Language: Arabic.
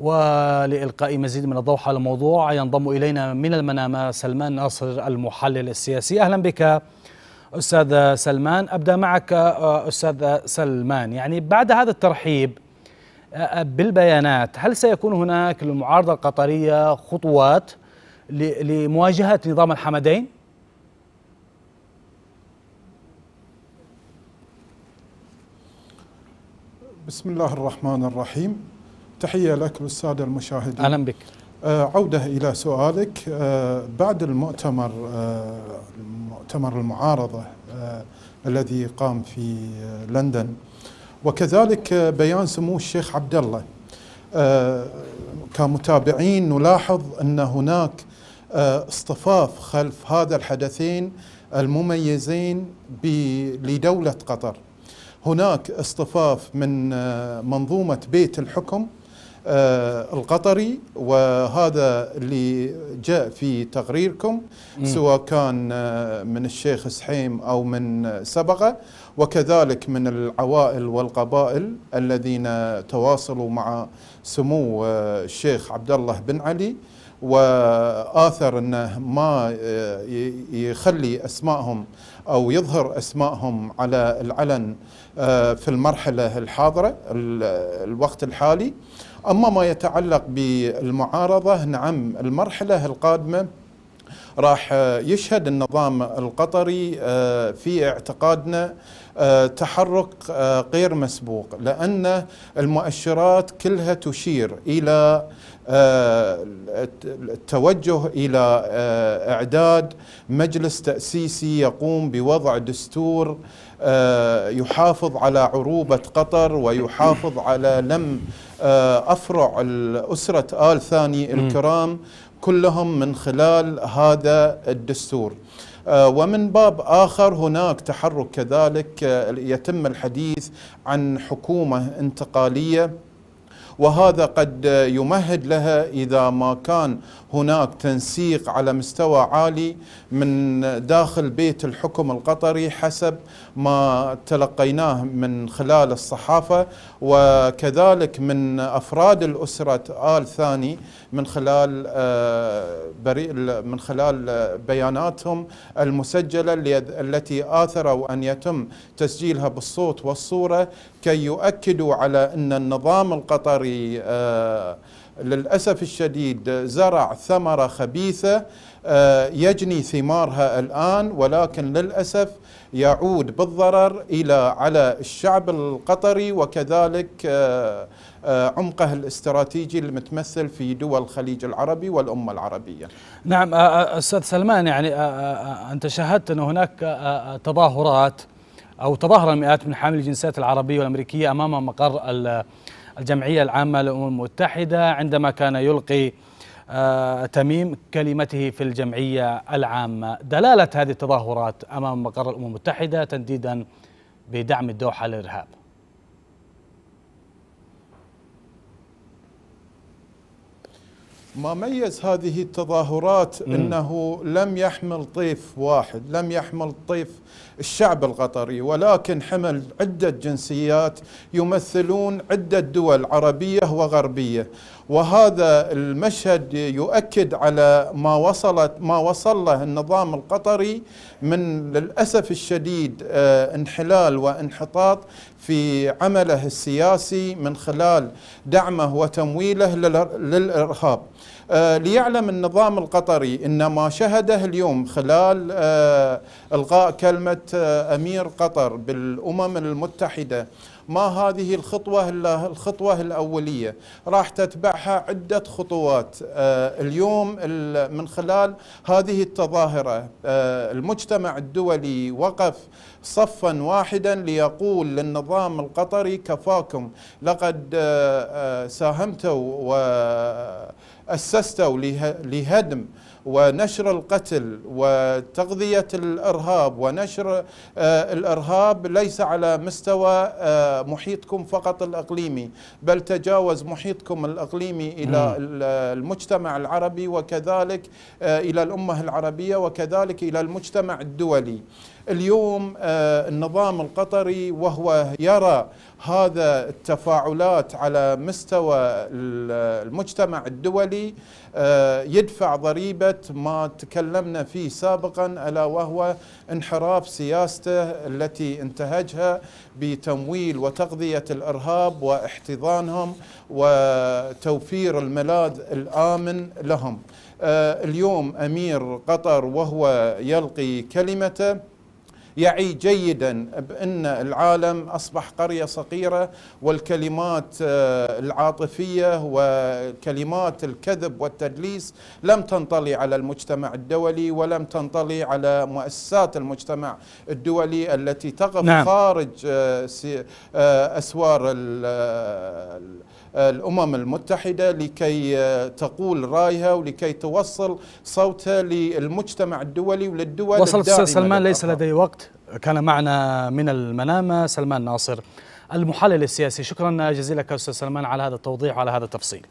ولإلقاء مزيد من الضوء على الموضوع ينضم إلينا من المنامة سلمان ناصر المحلل السياسي أهلا بك أستاذ سلمان أبدأ معك آه، أستاذ سلمان يعني بعد هذا الترحيب آه، آه، بالبيانات هل سيكون هناك للمعارضة القطرية خطوات لمواجهة نظام الحمدين؟ بسم الله الرحمن الرحيم تحية لك والسادة المشاهدين أهلا بك آه، عودة إلى سؤالك آه، بعد المؤتمر آه، مؤتمر المعارضة الذي قام في لندن وكذلك بيان سمو الشيخ عبد الله كمتابعين نلاحظ أن هناك اصطفاف خلف هذا الحدثين المميزين لدولة قطر هناك اصطفاف من منظومة بيت الحكم آه، القطري وهذا اللي جاء في تقريركم سواء كان آه، من الشيخ سحيم أو من سبقه وكذلك من العوائل والقبائل الذين تواصلوا مع سمو آه، الشيخ عبد الله بن علي واثر انه ما يخلي اسمائهم او يظهر اسمائهم على العلن في المرحله الحاضره الوقت الحالي أما ما يتعلق بالمعارضة نعم المرحلة القادمة راح يشهد النظام القطري آه، في اعتقادنا آه، تحرك آه، غير مسبوق لأن المؤشرات كلها تشير إلى آه، التوجه إلى إعداد مجلس تأسيسي يقوم بوضع دستور يحافظ على عروبة قطر ويحافظ على لم أفرع الأسرة آل ثاني الكرام كلهم من خلال هذا الدستور آه، ومن باب آخر هناك تحرك كذلك آه، يتم الحديث عن حكومة انتقالية وهذا قد يمهد لها إذا ما كان هناك تنسيق على مستوى عالي من داخل بيت الحكم القطري حسب ما تلقيناه من خلال الصحافة وكذلك من أفراد الأسرة آل ثاني من خلال آه، من خلال بياناتهم المسجلة التي آثروا أن يتم تسجيلها بالصوت والصورة كي يؤكدوا على أن النظام القطري الذي آه، للأسف الشديد زرع ثمرة خبيثة آه، يجني ثمارها الآن ولكن للأسف يعود بالضرر إلى على الشعب القطري وكذلك آه، عمقه الاستراتيجي المتمثل في دول الخليج العربي والأمة العربية نعم أستاذ سلمان يعني أنت شاهدت أن هناك تظاهرات أو تظاهر المئات من حاملي الجنسيات العربية والأمريكية أمام مقر الجمعية العامة للأمم المتحدة عندما كان يلقي آه، تميم كلمته في الجمعية العامة دلالة هذه التظاهرات أمام مقر الأمم المتحدة تنديدا بدعم الدوحة للإرهاب ما ميز هذه التظاهرات م. انه لم يحمل طيف واحد، لم يحمل طيف الشعب القطري ولكن حمل عده جنسيات يمثلون عده دول عربيه وغربيه، وهذا المشهد يؤكد على ما وصلت ما وصل له النظام القطري من للاسف الشديد آه، انحلال وانحطاط في عمله السياسي من خلال دعمه وتمويله للارهاب. آه، ليعلم النظام القطري ان ما شهده اليوم خلال آه، الغاء كلمه امير قطر بالامم المتحده ما هذه الخطوه الخطوه الاوليه راح تتبعها وراءها عدة خطوات آه، اليوم من خلال هذه التظاهرة آه، المجتمع الدولي وقف صفا واحدا ليقول للنظام القطري كفاكم لقد آه، ساهمتوا وأسستوا لهدم ونشر القتل وتغذية الإرهاب ونشر آه، الإرهاب ليس على مستوى آه، محيطكم فقط الإقليمي بل تجاوز محيطكم الإقليمي إلى آه، المجتمع العربي وكذلك إلى الأمة العربية وكذلك إلى المجتمع الدولي اليوم النظام القطري وهو يرى هذا التفاعلات على مستوى المجتمع الدولي يدفع ضريبة ما تكلمنا فيه سابقا ألا وهو انحراف سياسته التي انتهجها بتمويل وتغذية الإرهاب واحتضانهم وتوفير الملاذ الآمن لهم آه، اليوم أمير قطر وهو يلقي كلمته يعي جيدا بأن العالم أصبح قرية صغيرة والكلمات آه، العاطفية وكلمات الكذب والتدليس لم تنطلي على المجتمع الدولي ولم تنطلي على مؤسسات المجتمع الدولي التي تقف نعم. خارج آه، آه، أسوار الأمم المتحدة لكي تقول رأيها ولكي توصل صوتها للمجتمع الدولي وللدول وصلت سلمان ليس لدي وقت الوقت كان معنا من المنامة سلمان ناصر المحلل السياسي شكرا جزيلا لك أستاذ سلمان على هذا التوضيح وعلى هذا التفصيل